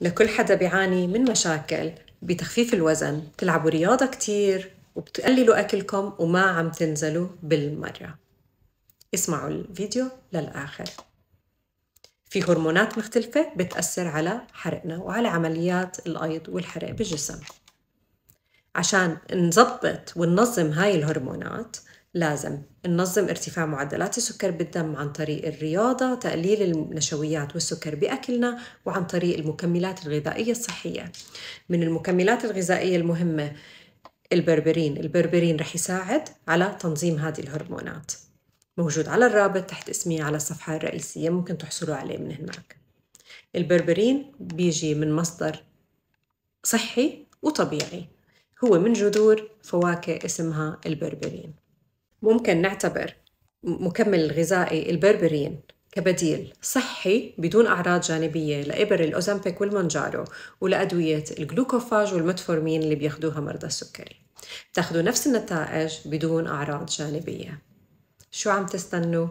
لكل حدا بيعاني من مشاكل بتخفيف الوزن بتلعبوا رياضة كتير وبتقللوا أكلكم وما عم تنزلوا بالمرة اسمعوا الفيديو للآخر في هرمونات مختلفة بتأثر على حرقنا وعلى عمليات الأيض والحرق بالجسم عشان نظبط وننظم هاي الهرمونات لازم ننظم ارتفاع معدلات السكر بالدم عن طريق الرياضة تقليل النشويات والسكر بأكلنا وعن طريق المكملات الغذائية الصحية من المكملات الغذائية المهمة البربرين البربرين رح يساعد على تنظيم هذه الهرمونات موجود على الرابط تحت اسمي على الصفحة الرئيسية ممكن تحصلوا عليه من هناك البربرين بيجي من مصدر صحي وطبيعي هو من جذور فواكه اسمها البربرين ممكن نعتبر مكمل الغذائي البربرين كبديل صحي بدون أعراض جانبية لإبر الأوزامبيك والمنجارو ولأدوية الجلوكوفاج والمتفورمين اللي بياخدوها مرضى السكري بتاخذوا نفس النتائج بدون أعراض جانبية شو عم تستنوا؟